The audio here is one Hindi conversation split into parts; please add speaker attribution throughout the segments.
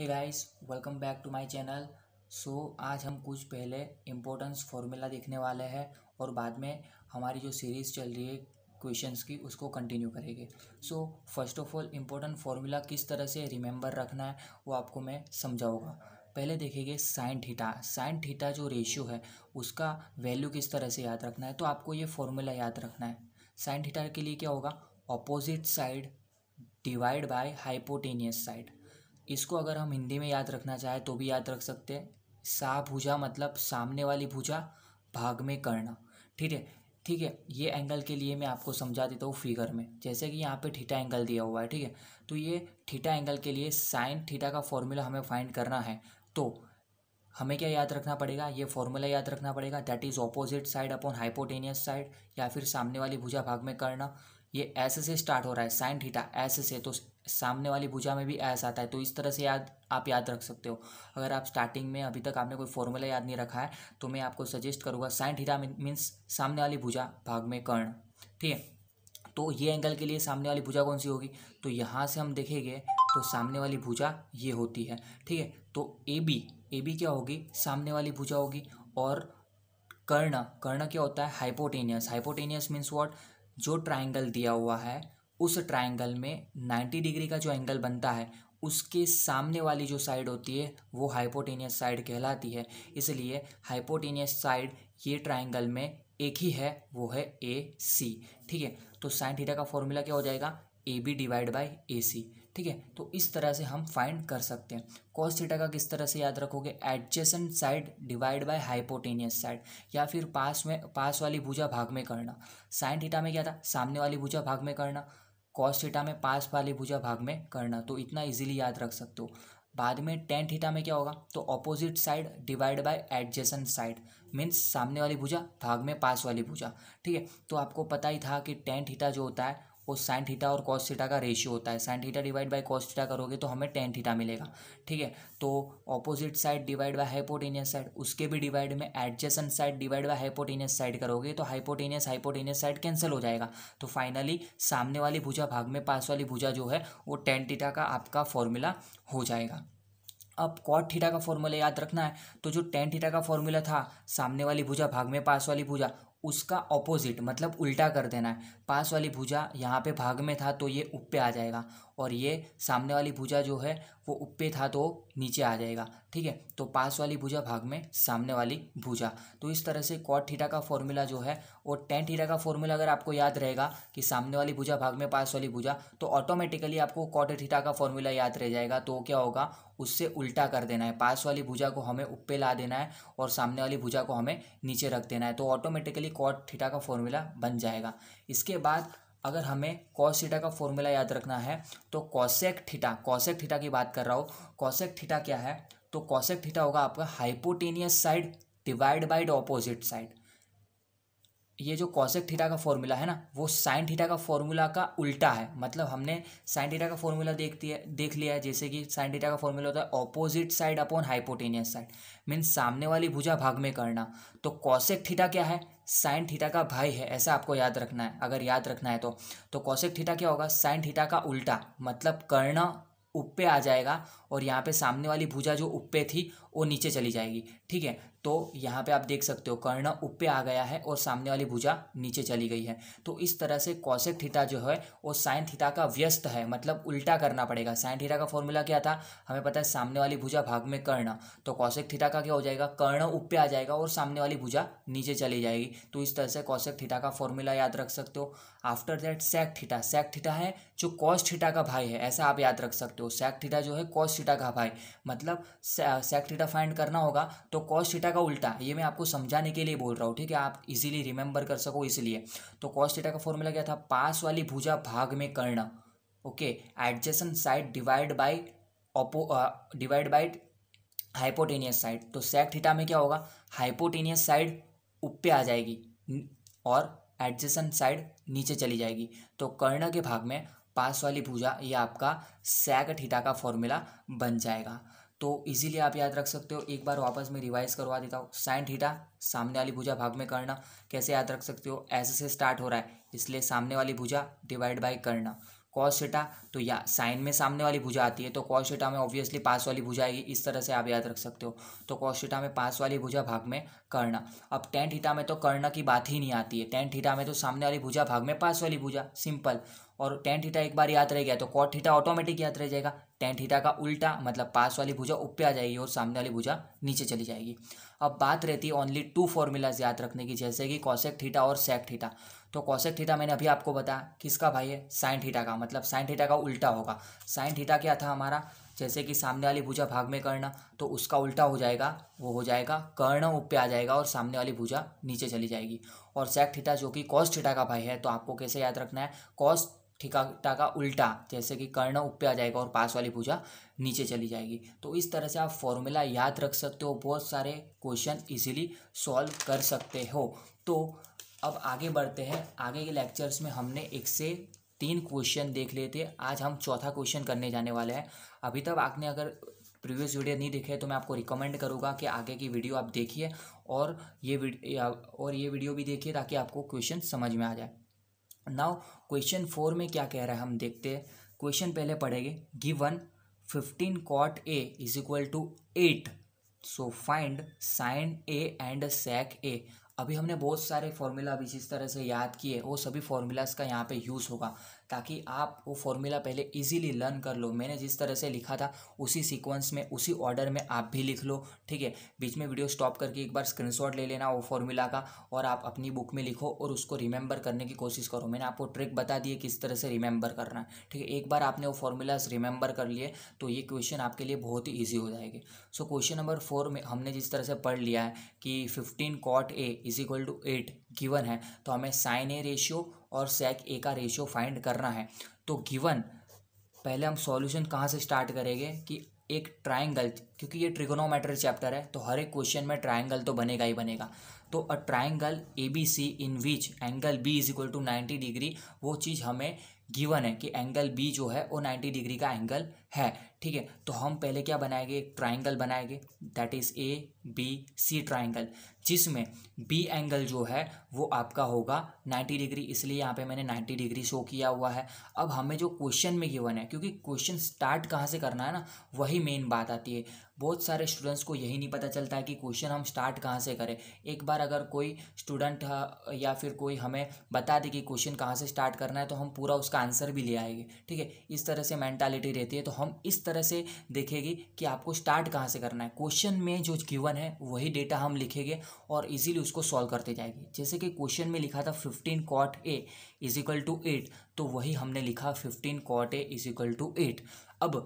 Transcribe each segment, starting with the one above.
Speaker 1: hey guys welcome back to my channel so आज हम कुछ पहले इम्पोर्टेंस फार्मूला देखने वाले हैं और बाद में हमारी जो सीरीज़ चल रही है क्वेश्चंस की उसको कंटिन्यू करेंगे so first of all important formula किस तरह से रिमेंबर रखना है वो आपको मैं समझाऊंगा पहले देखेंगे साइन थीटा साइन थीटा जो रेशियो है उसका वैल्यू किस तरह से याद रखना है तो आपको ये फॉर्मूला याद रखना है साइन थीटा के लिए क्या होगा opposite side divide by hypotenuse side इसको अगर हम हिंदी में याद रखना चाहें तो भी याद रख सकते हैं सा भुजा मतलब सामने वाली भुजा भाग में करना ठीक है ठीक है ये एंगल के लिए मैं आपको समझा देता हूँ फिगर में जैसे कि यहाँ पे थीटा एंगल दिया हुआ है ठीक है तो ये थीटा एंगल के लिए साइन थीटा का फॉर्मूला हमें फाइंड करना है तो हमें क्या याद रखना पड़ेगा ये फॉर्मूला याद रखना पड़ेगा that is opposite side upon hypotenuse side या फिर सामने वाली भुजा भाग में करना ये ऐसे से स्टार्ट हो रहा है साइन ठीटा ऐसे से तो सामने वाली भुजा में भी एस आता है तो इस तरह से याद आप याद रख सकते हो अगर आप स्टार्टिंग में अभी तक आपने कोई फॉर्मूला याद नहीं रखा है तो मैं आपको सजेस्ट करूँगा साइन थीटा मीन्स सामने वाली भुजा भाग में कर्ण ठीक है तो ये एंगल के लिए सामने वाली भुजा कौन सी होगी तो यहाँ से हम देखेंगे तो सामने वाली भुजा ये होती है ठीक है तो ए बी ए बी क्या होगी सामने वाली भुजा होगी और कर्ण कर्ण क्या होता है हाइपोटेनियस हाइपोटेनियस मीन्स वॉट जो ट्राइंगल दिया हुआ है उस ट्राइंगल में नाइन्टी डिग्री का जो एंगल बनता है उसके सामने वाली जो साइड होती है वो हाइपोटेनियस साइड कहलाती है इसलिए हाइपोटेनियस साइड ये ट्राइंगल में एक ही है वो है ए सी ठीक है तो साइन थीटा का फॉर्मूला क्या हो जाएगा A B divide by A C ठीक है तो इस तरह से हम फाइंड कर सकते हैं कॉस थीटा का किस तरह से याद रखोगे adjacent side divide by hypotenuse side या फिर पास में पास वाली भुजा भाग में करना साइन थीटा में क्या था सामने वाली भुजा भाग में करना कॉस थीटा में पास वाले भुजा भाग में करना तो इतना इजीली याद रख सकते हो बाद में टेन थीटा में क्या होगा तो opposite side divide by adjacent side means सामने वाली भुजा भाग में पास वाली भुजा ठीक है तो आपको पता ही था कि टेन थीटा जो होता है वो साइन थीटा और कॉस थीटा का रेशियो होता है sine theta divide by cos theta करोगे तो हमें टेन थीटा मिलेगा ठीक है तो opposite side divide by hypotenuse side उसके भी डिवाइड में adjacent side divide by hypotenuse side करोगे तो हाइपोटेनियस हाइपोटेनियस साइड कैंसिल हो जाएगा तो फाइनली सामने वाली भूजा भाग में पास वाली भूजा जो है वो टेन थीटा का आपका फॉर्मूला हो जाएगा अब कॉट थीटा का फॉर्मूला याद रखना है तो जो टेन थीटा का फॉर्मूला था सामने वाली भुजा भाग में पास वाली भुजा उसका ऑपोजिट मतलब उल्टा कर देना है पास वाली भुजा यहाँ पे भाग में था तो ये उप पे आ जाएगा और ये सामने वाली भुजा जो है वो उपे था तो नीचे आ जाएगा ठीक है तो पास वाली भुजा भाग में सामने वाली भुजा तो इस तरह से कॉट थीटा का फॉर्मूला जो है और टेन थीटा का फॉर्मूला अगर आपको याद रहेगा कि सामने वाली भुजा भाग में पास वाली भुजा तो ऑटोमेटिकली आपको कॉट थीटा का फॉर्मूला याद रह जाएगा तो क्या होगा उससे उल्टा कर देना है पास वाली भुजा को हमें ऊपर ला देना है और सामने वाली भुजा को हमें नीचे रख देना है तो ऑटोमेटिकली कॉट थीटा का फॉर्मूला बन जाएगा इसके बाद अगर हमें कॉस थीटा का फॉर्मूला याद रखना है तो कॉसेक थीटा कॉसेक थीटा की बात कर रहा हूँ कॉसेक थीटा क्या है तो कॉसेक थीटा होगा आपका hypotenuse side divide by the opposite side ये जो कॉसेक थीटा का फॉर्मूला है ना वो साइन थीटा का फॉर्मूला का उल्टा है मतलब हमने साइन थीटा का फॉर्मूला देखती है देख लिया है जैसे कि साइन थीटा का फॉर्मूला होता है opposite side upon hypotenuse side means सामने वाली भुजा भाग में करना तो कॉसेक थीटा क्या है साइन थीटा का भाई है ऐसा आपको याद रखना है अगर याद रखना है तो तो कौशिक थीटा क्या होगा साइन थीटा का उल्टा मतलब कर्ण उप आ जाएगा और यहाँ पे सामने वाली भुजा जो उप थी वो नीचे चली जाएगी ठीक है तो यहाँ पे आप देख सकते हो कर्ण ऊपर आ गया है और सामने वाली भुजा नीचे चली गई है तो इस तरह से कौशिक थीटा जो है वो साइन थीटा का व्यस्त है मतलब उल्टा करना पड़ेगा साइन थीटा का फॉर्मूला क्या था हमें पता है सामने वाली भुजा भाग में कर्ण तो कौशिक थीटा का क्या हो जाएगा कर्ण ऊपर आ जाएगा और सामने वाली भुजा नीचे चली जाएगी तो इस तरह से कौशिक थीटा का फॉर्मूला याद रख सकते हो after that sec theta sec theta है जो कॉस थीटा का भाई है ऐसा आप याद रख सकते हो सेक थीटा जो है कॉस थीटा का भाई मतलब सेक थीटा फाइंड करना होगा तो कॉस थीटा थीटा का उल्टा ये मैं आपको समझाने के लिए बोल रहा हूँ ठीक है आप इजीली रिमेंबर कर सको इसलिए तो कॉस थीटा का फॉर्मूला क्या था पास वाली भुजा भाग में कर्ण okay adjacent side divide by ओपो डिवाइड बाय हाइपोटेनियस साइड तो सेक थीटा में क्या होगा हाइपोटेनियस साइड ऊपर आ जाएगी और एडजेसन साइड नीचे चली जाएगी तो कर्ण के भाग में पास वाली भुजा ये आपका सेक थीटा का फॉर्मूला बन जाएगा तो इजीली आप याद रख सकते हो एक बार वापस मैं रिवाइज करवा देता हूँ साइन थीटा सामने वाली भुजा भाग में करना कैसे याद रख सकते हो ऐसे से स्टार्ट हो रहा है इसलिए सामने वाली भुजा डिवाइड बाई करना कॉस थीटा तो या साइन में सामने वाली भुजा आती है तो कॉस थीटा में ऑब्वियसली पास वाली भुजा आएगी इस तरह से आप याद रख सकते हो तो कॉस थीटा में पास वाली भुजा भाग में करना अब टेंट थीटा में तो करना की बात ही नहीं आती है टेंट थीटा में तो सामने वाली भुजा भाग में पास वाली भुजा सिंपल और टेन थीटा एक बार याद रह गया तो कॉट थीटा ऑटोमेटिक याद रह जाएगा टेन थीटा का उल्टा मतलब पास वाली भुजा ऊपर आ जाएगी और सामने वाली भुजा नीचे चली जाएगी अब बात रहती है ओनली टू फॉर्मूलाज याद रखने की जैसे कि कौशेक थीटा और सेक थीटा तो कौशेक थीटा मैंने अभी आपको बताया किसका भाई है साइन थीटा का मतलब साइन थीटा का उल्टा होगा साइन थीटा क्या था हमारा जैसे कि सामने वाली भुजा भाग में करना तो उसका उल्टा हो जाएगा वो हो जाएगा कर्ण ऊपर आ जाएगा और सामने वाली भुजा नीचे चली जाएगी और सेक थीटा जो कि कॉस्ट थीटा का भाई है तो आपको कैसे याद रखना है कॉस्ट ठिका टाका उल्टा जैसे कि कर्ण ऊपर आ जाएगा और पास वाली भुजा नीचे चली जाएगी तो इस तरह से आप फॉर्मूला याद रख सकते हो बहुत सारे क्वेश्चन इजीली सॉल्व कर सकते हो तो अब आगे बढ़ते हैं आगे के लेक्चर्स में हमने एक से तीन क्वेश्चन देख लिए थे आज हम चौथा क्वेश्चन करने जाने वाले हैं अभी तक आपने अगर प्रीवियस वीडियो नहीं देखे तो मैं आपको रिकमेंड करूँगा कि आगे की वीडियो आप देखिए और ये और ये वीडियो भी देखिए ताकि आपको क्वेश्चन समझ में आ जाए नाउ क्वेश्चन फोर में क्या कह रहा है हम देखते हैं क्वेश्चन पहले पढ़ेंगे given fifteen cot A is equal to eight so find sine A and sec A अभी हमने बहुत सारे फॉर्मूला अभी जिस तरह से याद किए वो सभी फॉर्मूलाज का यहाँ पे यूज़ होगा ताकि आप वो फॉर्मूला पहले इजीली लर्न कर लो मैंने जिस तरह से लिखा था उसी सीक्वेंस में उसी ऑर्डर में आप भी लिख लो ठीक है बीच में वीडियो स्टॉप करके एक बार स्क्रीनशॉट ले लेना वो फॉर्मूला का और आप अपनी बुक में लिखो और उसको रिमेंबर करने की कोशिश करो मैंने आपको ट्रिक बता दी है किस तरह से रिमेंबर करना है ठीक है एक बार आपने वो फॉर्मूलाज रिमेंबर कर लिए तो ये क्वेश्चन आपके लिए बहुत ही ईजी हो जाएगी सो क्वेश्चन नंबर फोर में हमने जिस तरह से पढ़ लिया है कि fifteen cot A is equal to eight given है तो हमें साइन ए रेशियो और सेक ए का रेशियो फाइंड करना है तो गिवन पहले हम सॉल्यूशन कहाँ से स्टार्ट करेंगे कि एक ट्रायंगल क्योंकि ये ट्रिगोनोमेट्री चैप्टर है तो हर एक क्वेश्चन में ट्रायंगल तो बनेगा ही बनेगा तो a triangle A B C in which angle B is equal to ninety degree वो चीज़ हमें गिवन है कि एंगल बी जो है वो नाइन्टी डिग्री का एंगल है ठीक है तो हम पहले क्या बनाएंगे एक ट्राइंगल बनाएंगे that is A B C triangle जिसमें बी एंगल जो है वो आपका होगा 90 डिग्री इसलिए यहाँ पे मैंने 90 डिग्री शो किया हुआ है अब हमें जो क्वेश्चन में गिवन है क्योंकि क्वेश्चन स्टार्ट कहाँ से करना है ना वही मेन बात आती है बहुत सारे स्टूडेंट्स को यही नहीं पता चलता है कि क्वेश्चन हम स्टार्ट कहाँ से करें एक बार अगर कोई स्टूडेंट हाँ, या फिर कोई हमें बता दे कि क्वेश्चन कहाँ से स्टार्ट करना है तो हम पूरा उसका आंसर भी ले आएंगे ठीक है इस तरह से मैंटालिटी रहती है तो हम इस तरह से देखेंगे कि आपको स्टार्ट कहाँ से करना है क्वेश्चन में जो गिवन है वही डेटा हम लिखेंगे और इजीली उसको सॉल्व करते जाएंगे जैसे कि क्वेश्चन में लिखा था fifteen cot A is equal to eight तो वही हमने लिखा fifteen cot A is equal to eight अब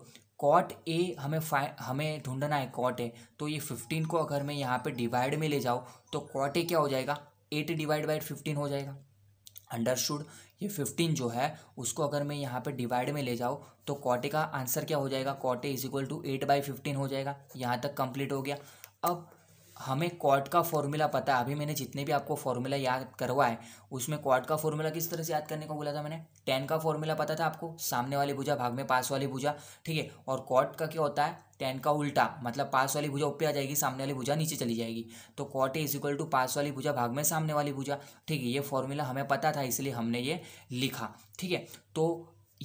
Speaker 1: कॉट ए हमें फाइ हमें ढूंढना है कॉट ए तो ये फिफ्टीन को अगर मैं यहाँ पे डिवाइड में ले जाऊँ तो कॉट ए क्या हो जाएगा एट डिवाइड बाई फिफ्टीन हो जाएगा अंडरस्टूड ये फिफ्टीन जो है उसको अगर मैं यहाँ पे डिवाइड में ले जाऊँ तो कॉटे का आंसर क्या हो जाएगा cot A is equal to eight by fifteen हो जाएगा यहाँ तक कंप्लीट हो गया अब हमें क्वाड का फॉर्मूला पता है अभी मैंने जितने भी आपको फॉर्मूला याद करवाए उसमें क्वाड का फॉर्मूला किस तरह से याद करने को बोला था मैंने टेन का फॉर्मूला पता था आपको सामने वाली भुजा भाग में पास वाली भुजा ठीक है और क्वाड का क्या होता है टेन का उल्टा मतलब पास वाली भुजा ऊपर आ जाएगी सामने वाली भुजा नीचे चली जाएगी तो क्वाट इज इक्वल टू पास वाली भुजा भाग में सामने वाली भुजा ठीक है ये फॉर्मूला हमें पता था इसलिए हमने ये लिखा ठीक है तो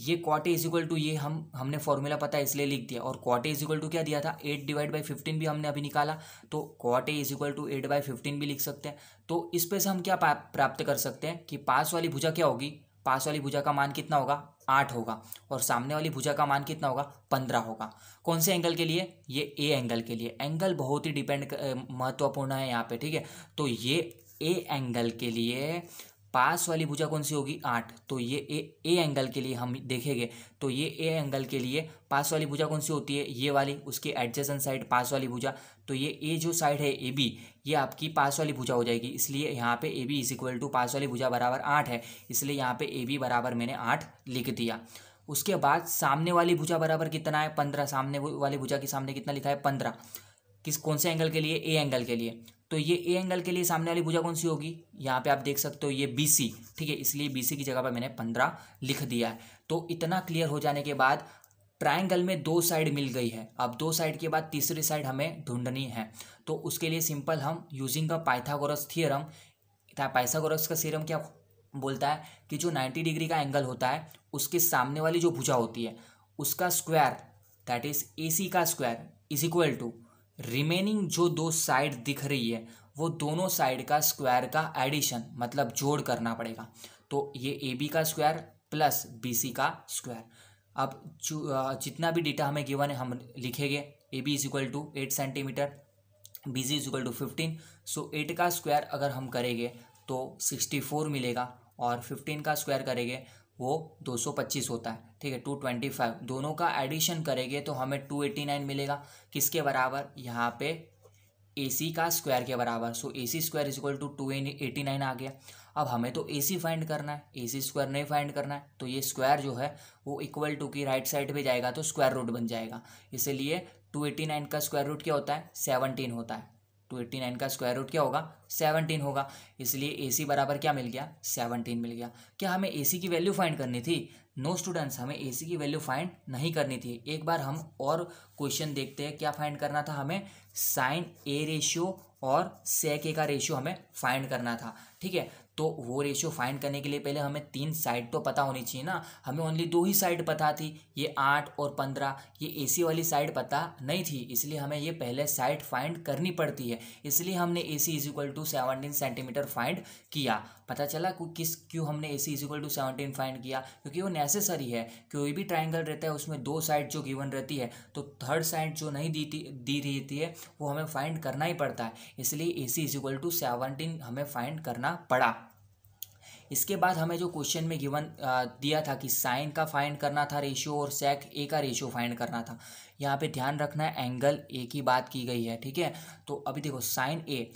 Speaker 1: ये क्वाटे इज इक्वल टू ये हम हमने फॉर्मूला पता है इसलिए लिख दिया और क्वाटे इज इक्वल टू क्या दिया था एट डिवाइड बाई फिफ्टीन भी हमने अभी निकाला तो cot A is equal to eight by fifteen भी लिख सकते हैं तो इस पे से हम क्या प्राप्त कर सकते हैं कि पास वाली भुजा क्या होगी पास वाली भुजा का मान कितना होगा आठ होगा और सामने वाली भुजा का मान कितना होगा पंद्रह होगा कौन से एंगल के लिए ये ए एंगल के लिए एंगल बहुत ही डिपेंड महत्वपूर्ण है यहाँ पे ठीक है तो ये ए एंगल के लिए पास वाली भुजा कौन सी होगी आठ तो ये ए ए एंगल के लिए हम देखेंगे तो ये ए एंगल के लिए पास वाली भुजा कौन सी होती है ये वाली उसके एडजेसन साइड पास वाली भुजा तो ये ए जो साइड है ए बी ये आपकी पास वाली भुजा हो जाएगी इसलिए यहाँ पे A B is equal to पास वाली भुजा बराबर आठ है इसलिए यहाँ पे ए बी बराबर मैंने आठ लिख दिया उसके बाद सामने वाली भुजा बराबर कितना है पंद्रह सामने वाली भुजा के सामने कितना लिखा है पंद्रह किस कौन से एंगल के लिए ए एंगल के लिए तो ये ए एंगल के लिए सामने वाली भुजा कौन सी होगी यहाँ पे आप देख सकते हो ये बी सी ठीक है इसलिए बी सी की जगह पर मैंने पंद्रह लिख दिया है तो इतना क्लियर हो जाने के बाद ट्रायंगल में दो साइड मिल गई है अब दो साइड के बाद तीसरी साइड हमें ढूंढनी है तो उसके लिए सिंपल हम using the Pythagoras theorem Pythagoras का सीरम क्या बोलता है कि जो 90 डिग्री का एंगल होता है उसके सामने वाली जो भुजा होती है उसका square that is A C का square is equal to remaining जो दो साइड दिख रही है वो दोनों साइड का स्क्वायर का एडिशन मतलब जोड़ करना पड़ेगा तो ये ए बी का स्क्वायर प्लस बी सी का स्क्वायर अब जितना भी डेटा हमें गिवन है हम लिखेंगे A B is equal to eight centimetre B C is equal to fifteen so eight का स्क्वायर अगर हम करेंगे तो सिक्सटी फोर मिलेगा और फिफ्टीन का स्क्वायर करेंगे वो 225 होता है ठीक है 225 दोनों का एडिशन करेंगे तो हमें 289 मिलेगा किसके बराबर यहाँ पे ए सी का स्क्वायर के बराबर so A C square is equal to two eighty nine आ गया अब हमें तो ए सी फाइंड करना है ए सी स्क्वायर नहीं फाइंड करना है तो ये स्क्वायर जो है वो इक्वल टू की राइट साइड पे जाएगा तो स्क्वायर रूट बन जाएगा इसलिए टू एटी नाइन का स्क्वायर रूट क्या होता है सेवनटीन होता है टू एट्टी नाइन का स्क्वायर रूट क्या होगा सेवनटीन होगा इसलिए ए सी बराबर क्या मिल गया सेवनटीन मिल गया क्या हमें ए सी की वैल्यू फाइंड करनी थी नो no स्टूडेंट्स हमें ए सी की वैल्यू फाइंड नहीं करनी थी एक बार हम और क्वेश्चन देखते हैं क्या फाइंड करना था हमें साइन ए रेशियो और सेक ए का रेशियो हमें फाइंड करना था ठीक है तो वो रेशियो फाइंड करने के लिए पहले हमें तीन साइड तो पता होनी चाहिए ना हमें ओनली दो ही साइड पता थी ये आठ और पंद्रह ये एसी वाली साइड पता नहीं थी इसलिए हमें ये पहले साइड फाइंड करनी पड़ती है इसलिए हमने A C is equal to seventeen centimetre find किया पता चला कि किस क्यों हमने A C is equal to seventeen find किया क्योंकि वो नेसेसरी है कोई भी ट्राइंगल रहता है उसमें दो साइड जो गिवन रहती है तो थर्ड साइड जो नहीं दी दी रहती है वो हमें फाइंड करना ही पड़ता है इसलिए A C is equal to seventeen हमें फाइंड करना पड़ा इसके बाद हमें जो क्वेश्चन में गिवन दिया था कि साइन का फाइंड करना था रेशियो और सेक ए का रेशियो फाइंड करना था यहाँ पे ध्यान रखना है एंगल ए की बात की गई है ठीक है तो अभी देखो साइन ए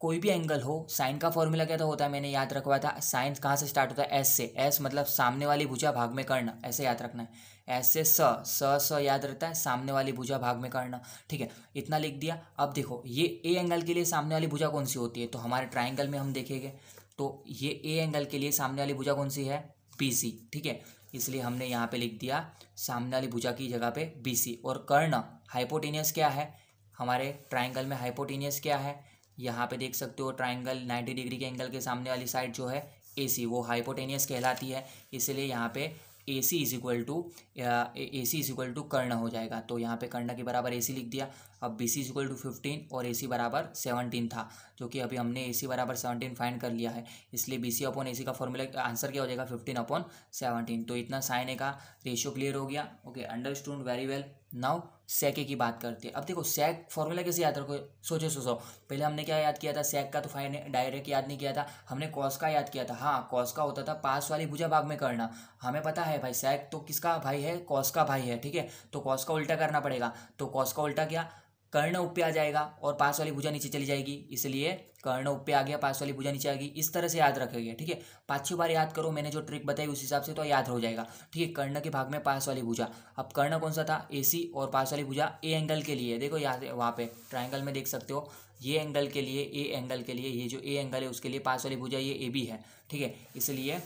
Speaker 1: कोई भी एंगल हो साइन का फॉर्मूला क्या था होता है मैंने याद रखवाया था साइन कहाँ से स्टार्ट होता है एस से एस मतलब सामने वाली भुजा भाग में करना ऐसे याद रखना है एस से स स स याद रहता है सामने वाली भुजा भाग में करना ठीक है इतना लिख दिया अब देखो ये ए एंगल के लिए सामने वाली भुजा कौन सी होती है तो हमारे ट्राइंगल में हम देखेंगे तो ये ए एंगल के लिए सामने वाली भुजा कौन सी है बी सी ठीक है इसलिए हमने यहाँ पे लिख दिया सामने वाली भुजा की जगह पे बी सी और कर्ण हाइपोटेनियस क्या है हमारे ट्राइंगल में हाइपोटेनियस क्या है यहाँ पे देख सकते हो ट्राइंगल नाइन्टी डिग्री के एंगल के सामने वाली साइड जो है ए सी वो हाइपोटेनियस कहलाती है इसलिए यहाँ पे A C is equal to A C is equal to कर्ण हो जाएगा तो यहाँ पे कर्ण के बराबर ए सी लिख दिया अब B C is equal to fifteen और ए सी बराबर सेवनटीन था जो कि अभी हमने ए सी बराबर सेवनटीन फाइंड कर लिया है इसलिए बी सी अपॉन ए सी का फॉर्मूला आंसर क्या हो जाएगा फिफ्टीन अपॉन सेवनटीन तो इतना साइन ए का रेशियो क्लियर हो गया okay understood very well now sec A की बात करते हैं अब देखो सैक फॉर्मूला कैसे याद रखो सोचो सोचो पहले हमने क्या याद किया था सैक का तो फाइन डायरेक्ट याद नहीं किया था हमने कॉस का याद किया था हाँ कॉस का होता था पास वाली भुजा भाग में करना हमें पता है भाई सैक तो किसका भाई है कॉस का भाई है ठीक है तो कॉस का उल्टा करना पड़ेगा तो कॉस का उल्टा क्या कर्ण ऊपर आ जाएगा और पास वाली भुजा नीचे चली जाएगी इसलिए कर्ण ऊपर आ गया पास वाली पूजा नीचे आ गई इस तरह से याद रखेंगे ठीक है पाँच छः बार याद करो मैंने जो ट्रिक बताई उस हिसाब से तो याद हो जाएगा ठीक है कर्ण के भाग में पास वाली पूजा अब कर्ण कौन सा था ए और पास वाली पूजा ए एंगल के लिए देखो याद वहाँ पे ट्राइंगल में देख सकते हो ये एंगल के लिए ए एंगल के लिए ये जो ए एंगल है उसके लिए पास वाली पूजा ये ए बी है ठीक है इसलिए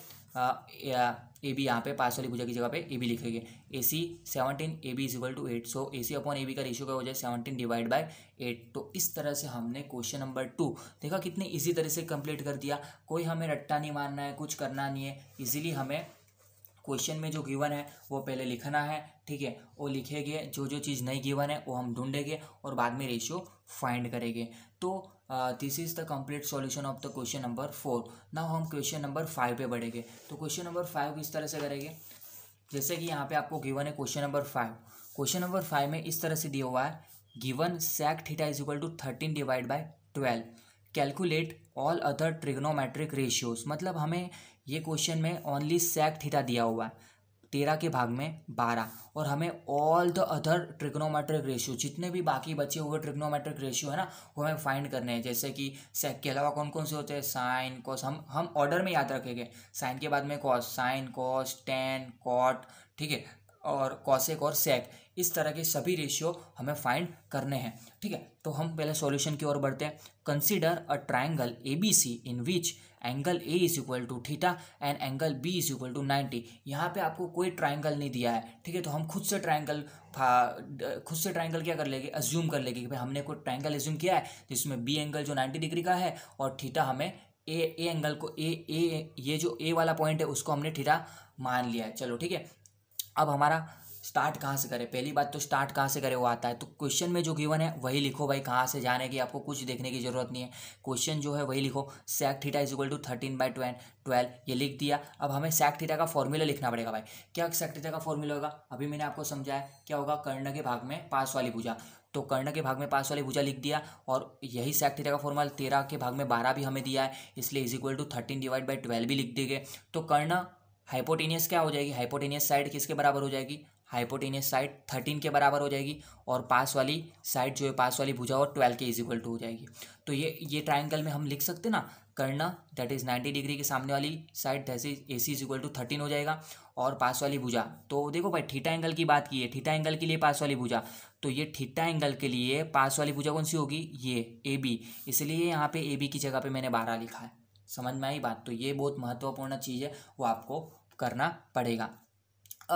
Speaker 1: ए बी यहाँ पे पास वाली भुजा की जगह पे ए बी लिखेंगे A C seventeen A B equal to eight so A C upon A B का रेशियो क्या हो जाए सेवनटीन डिवाइड बाय एट तो इस तरह से हमने क्वेश्चन नंबर टू देखा कितने इजी तरह से कंप्लीट कर दिया कोई हमें रट्टा नहीं मारना है कुछ करना नहीं है इजीली हमें क्वेश्चन में जो गिवन है वो पहले लिखना है ठीक है वो लिखेंगे जो जो चीज़ नहीं गिवन है वो हम ढूंढेंगे और बाद में रेशियो फाइंड करेंगे तो this is the complete solution of the question number four ना हम क्वेश्चन नंबर फाइव पे बढ़ेंगे तो क्वेश्चन नंबर फाइव किस तरह से करेंगे जैसे कि यहाँ पे आपको गिवन है question number five question number five में इस तरह से दिया हुआ है given sec theta is equal to thirteen divide by twelve calculate all other trigonometric ratios मतलब हमें ये क्वेश्चन में ओनली सैक थीटा दिया हुआ है तेरह के भाग में बारह और हमें all the other trigonometric ratio जितने भी बाकी बचे हुए ट्रिग्नोमेट्रिक रेशियो है ना वो हमें फाइंड करने हैं जैसे कि सेक के अलावा कौन कौन से होते हैं साइन कॉस हम हम ऑर्डर में याद रखेंगे साइन के बाद में cos sine cos tan cot ठीक है और कॉसेक और सेक इस तरह के सभी रेशियो हमें फाइंड करने हैं ठीक है तो हम पहले सॉल्यूशन की ओर बढ़ते हैं consider a triangle A B C in which angle A is equal to theta and angle B is equal to ninety यहाँ पे आपको कोई ट्राइंगल नहीं दिया है ठीक है तो हम खुद से ट्राइंगल खुद से ट्राइंगल क्या कर लेंगे अज्यूम कर लेंगे कि भाई हमने कोई ट्राइंगल एज्यूम किया है जिसमें बी एंगल जो नाइन्टी डिग्री का है और ठीटा हमें ए ए एंगल को ए ए ये जो ए वाला पॉइंट है उसको हमने ठीटा मान लिया है चलो ठीक है अब हमारा स्टार्ट कहाँ से करें पहली बात तो स्टार्ट कहाँ से करें वो आता है तो क्वेश्चन में जो गिवन है वही लिखो भाई कहाँ से जाने की आपको कुछ देखने की जरूरत नहीं है क्वेश्चन जो है वही लिखो sec theta is equal to thirteen by ट्वेन ट्वेल्व ये लिख दिया अब हमें सैक थीटा का फॉर्मूला लिखना पड़ेगा भाई क्या सैक थीटा का फॉर्मूला होगा अभी मैंने आपको समझाया क्या होगा कर्ण के भाग में पास वाली पूजा तो कर्ण के भाग में पास वाली भुजा लिख दिया और यही सैक थीटा का फॉर्मूला तेरह के भाग में बारह भी हमें दिया है इसलिए is equal to thirteen divide by twelve भी लिख दिए गए तो कर्ण हाइपोटेनियस क्या हो जाएगी हाइपोटेनियस साइड किसके बराबर हो जाएगी हाइपोटेनियस साइड थर्टीन के बराबर हो जाएगी और पास वाली साइड जो है पास वाली भुजा और ट्वेल्व के इज इक्वल टू हो जाएगी तो ये ये ट्राइंगल में हम लिख सकते ना करना दैट इज़ नाइन्टी डिग्री के सामने वाली side that is A C is equal to thirteen हो जाएगा और पास वाली भुजा तो देखो भाई थीटा एंगल की बात की है थीटा एंगल के लिए पास वाली भुजा तो ये थीटा एंगल के लिए पास वाली भुजा कौन सी होगी ये ए बी इसलिए यहाँ पे ए बी की जगह पे मैंने बारह लिखा है समझ में आई बात तो ये बहुत महत्वपूर्ण चीज़ है वो आपको करना पड़ेगा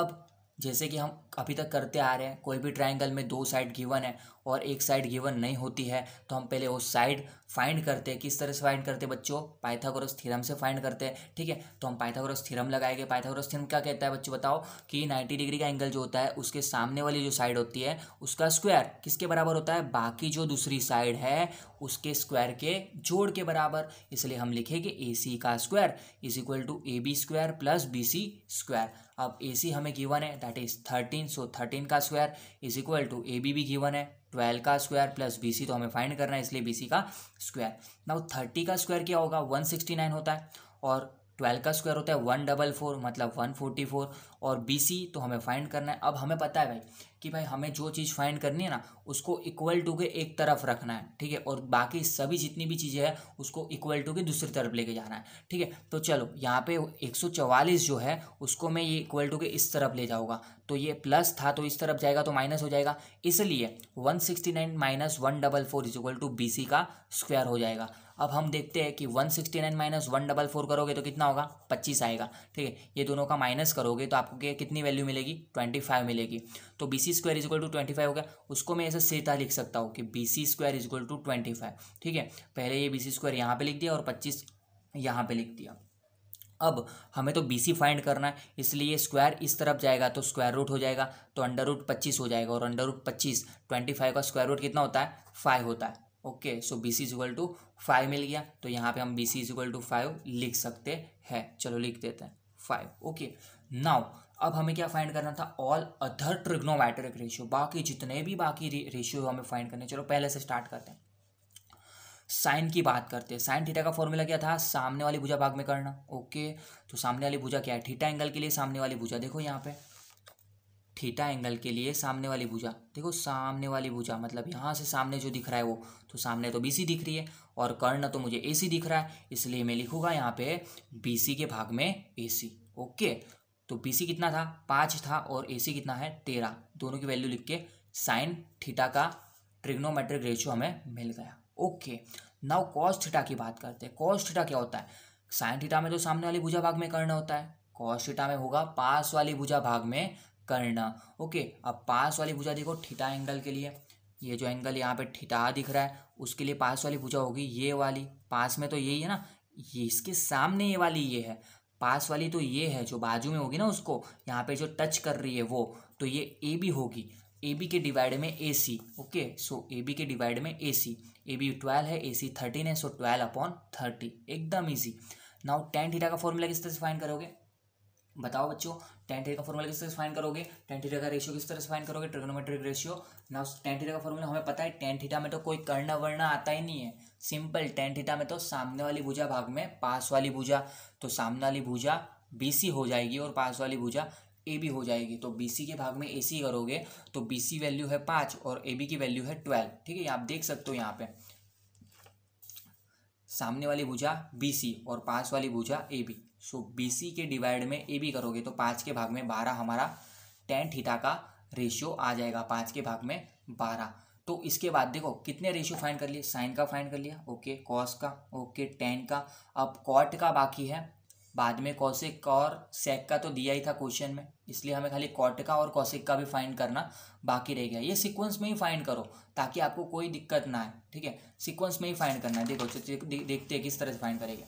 Speaker 1: अब जैसे कि हम अभी तक करते आ रहे हैं कोई भी ट्राइंगल में दो साइड गिवन है और एक साइड गिवन नहीं होती है तो हम पहले वो साइड फाइंड करते हैं किस तरह से फाइंड करते हैं बच्चों पाइथागोरस थ्योरम से फाइंड करते हैं ठीक है तो हम पाइथागोरस थ्योरम लगाएंगे पाइथागोरस थ्योरम क्या कहता है बच्चों बताओ कि नाइन्टी डिग्री का एंगल जो होता है उसके सामने वाली जो साइड होती है उसका स्क्वायर किसके बराबर होता है बाकी जो दूसरी साइड है उसके स्क्वायर के जोड़ के बराबर इसलिए हम लिखेंगे ए सी का square is equal to A B square plus B C square अब ए सी हमें गिवन है that is thirteen so thirteen का square is equal to A B भी गिवन है ट्वेल्व का स्क्वायर प्लस बी सी तो हमें फाइंड करना है इसलिए बी सी का स्क्वायर नाउ थर्टी का स्क्वायर क्या होगा वन सिक्सटी नाइन होता है और ट्वेल्व का स्क्वायर होता है वन डबल फोर मतलब वन फोर्टी फोर और बी सी तो हमें फाइंड करना है अब हमें पता है भाई कि भाई हमें जो चीज़ फाइंड करनी है ना उसको इक्वल टू के एक तरफ रखना है ठीक है और बाकी सभी जितनी भी चीज़ें हैं उसको इक्वल टू के दूसरी तरफ लेके जाना है ठीक है तो चलो यहाँ पे चवालीस जो है उसको मैं ये इक्वल टू के इस तरफ ले जाऊँगा तो ये प्लस था तो इस तरफ जाएगा तो माइनस हो जाएगा इसलिए one sixty nine minus one double four is equal to B C का स्क्वायर हो जाएगा अब हम देखते हैं कि one sixty nine minus one double four करोगे तो कितना होगा पच्चीस आएगा ठीक है ये दोनों का माइनस करोगे तो आपको कितनी वैल्यू मिलेगी ट्वेंटी फाइव मिलेगी तो B C square is equal to twenty five हो गया उसको मैं ऐसे सीधा लिख सकता हूँ कि B C square is equal to twenty five ठीक है पहले ये बी सी स्क्वायर यहाँ पर लिख दिया और पच्चीस यहाँ पर लिख दिया अब हमें तो बी सी फाइंड करना है इसलिए स्क्वायर इस तरफ जाएगा तो स्क्वायर रूट हो जाएगा तो अंडर रूट पच्चीस हो जाएगा और अंडर रूट पच्चीस ट्वेंटी फाइव का स्क्वायर रूट कितना होता है फाइव होता है okay so B C is equal to five मिल गया तो यहाँ पे हम B C is equal to five लिख सकते हैं चलो लिख देते हैं फाइव ओके नाउ अब हमें क्या फाइंड करना था ऑल अदर ट्रिग्नोमैट्रिक रेशियो बाकी जितने भी बाकी रेशियो हमें फाइंड करने चलो पहले से स्टार्ट करते हैं साइन की बात करते हैं साइन थीटा का फॉर्मूला क्या था सामने वाली भुजा भाग में करना ओके तो सामने वाली भुजा क्या है थीटा एंगल के लिए सामने वाली भुजा देखो यहाँ पे थीटा एंगल के लिए सामने वाली भुजा देखो सामने वाली भुजा मतलब यहाँ से सामने जो दिख रहा है वो तो सामने तो बी दिख रही है और कर्ण तो मुझे ए दिख रहा है इसलिए मैं लिखूंगा यहाँ पे बी के भाग में ए ओके तो बी कितना था पाँच था और ए कितना है तेरह दोनों की वैल्यू लिख के साइन थीटा का ट्रिग्नोमेट्रिक रेशियो हमें मिल गया ओके नाउ कॉस्ट थीटा की बात करते हैं कॉस्ट थीटा क्या होता है साइन थीटा में तो सामने वाली भुजा भाग में कर्ण होता है कॉस्ट थीटा में होगा पास वाली भुजा भाग में करना ओके अब पास वाली भुजा देखो ठीटा एंगल के लिए ये जो एंगल यहाँ पे ठीटा दिख रहा है उसके लिए पास वाली भुजा होगी ये वाली पास में तो यही है ना ये इसके सामने ये वाली ये है पास वाली तो ये है जो बाजू में होगी ना उसको यहाँ पे जो टच कर रही है वो तो ये ए बी होगी ए बी के डिवाइड में A C okay so A B के डिवाइड में A C A B twelve है ए सी थर्टीन है सो ट्वेल्व अपॉन थर्टी एकदम ईजी नाउ टेन थीटा का फॉर्मूला किस तरह से फाइन करोगे बताओ बच्चों टेन थीटा का फॉर्मूला किस तरह से फाइन करोगे टेन थीटा का रेशियो किस तरह से फाइन करोगे ट्रिग्नोमेट्रिक रेशियो ना टेन थीटा का फॉर्मूला हमें पता है टेन थीटा में तो कोई करना वरना आता ही नहीं है सिंपल टेन थीटा में तो सामने वाली भुजा भाग में पास वाली भुजा तो सामने वाली भुजा बी हो जाएगी और पास वाली भुजा ए बी हो जाएगी तो बी सी के भाग में ए सी करोगे तो बी सी वैल्यू है पाँच और ए बी की वैल्यू है ट्वेल्व ठीक है आप देख सकते हो यहाँ पे सामने वाली भुजा बी सी और पास वाली भुजा ए बी सो बी सी के डिवाइड में ए बी करोगे तो पाँच के भाग में बारह हमारा टेन थीटा का रेशियो आ जाएगा पाँच के भाग में बारह तो इसके बाद देखो कितने रेशियो फाइंड कर लिए साइन का फाइंड कर लिया ओके कॉस का ओके टेन का अब कॉट का बाकी है बाद में कौशिक और सेक का तो दिया ही था क्वेश्चन में इसलिए हमें खाली कॉट का और कौशिक का भी फाइंड करना बाकी रह गया ये सीक्वेंस में ही फाइंड करो ताकि आपको कोई दिक्कत ना आए ठीक है सीक्वेंस में ही फाइंड करना है देखो देखते हैं किस तरह से फाइंड करेगा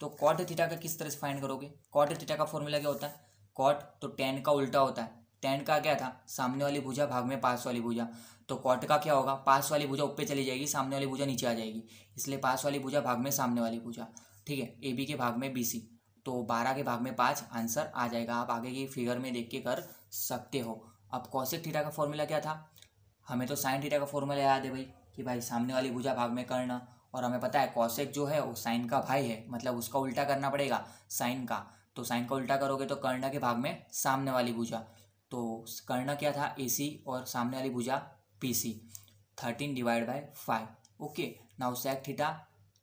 Speaker 1: तो कॉट थीटा का किस तरह से फाइंड करोगे कॉट थीटा का फॉर्मूला क्या होता है कॉट तो टेन का उल्टा होता है टेन का क्या था सामने वाली भुजा भाग में पास वाली भुजा तो कॉट का क्या होगा पास वाली भुजा ऊपर चली जाएगी सामने वाली भुजा नीचे आ जाएगी इसलिए पास वाली भुजा भाग में सामने वाली भुजा ठीक है ए बी के भाग में बी सी तो बारह के भाग में पाँच आंसर आ जाएगा आप आगे की फिगर में देख के कर सकते हो अब कौशिक थीटा का फॉर्मूला क्या था हमें तो साइन थीटा का फॉर्मूला याद है भाई कि भाई सामने वाली भुजा भाग में करना और हमें पता है कॉसेक जो है वो साइन का भाई है मतलब उसका उल्टा करना पड़ेगा साइन का तो साइन का उल्टा करोगे तो कर्ण के भाग में सामने वाली भुजा तो कर्ण क्या था ए और सामने वाली भुजा P C thirteen divide by five okay now sec theta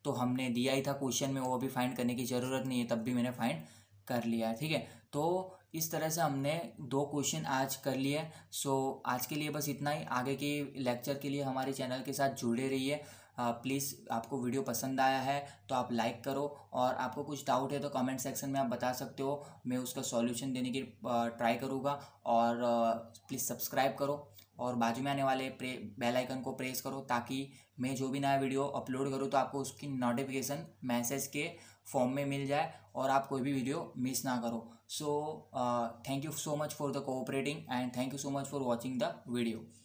Speaker 1: तो हमने दिया ही था क्वेश्चन में वो अभी फाइंड करने की ज़रूरत नहीं है तब भी मैंने फाइंड कर लिया है ठीक है तो इस तरह से हमने दो क्वेश्चन आज कर लिए सो आज के लिए बस इतना ही आगे के लेक्चर के लिए हमारे चैनल के साथ जुड़े रहिए प्लीज़ हाँ, आपको वीडियो पसंद आया है तो आप लाइक करो और आपको कुछ डाउट है तो कमेंट सेक्शन में आप बता सकते हो मैं उसका सॉल्यूशन देने की ट्राई करूँगा और प्लीज़ सब्सक्राइब करो और बाजू में आने वाले प्रे बेल आइकन को प्रेस करो ताकि मैं जो भी नया वीडियो अपलोड करूँ तो आपको उसकी नोटिफिकेशन मैसेज के फॉर्म में मिल जाए और आप कोई भी वीडियो मिस ना करो so thank you so much for the cooperating and thank you so much for watching the video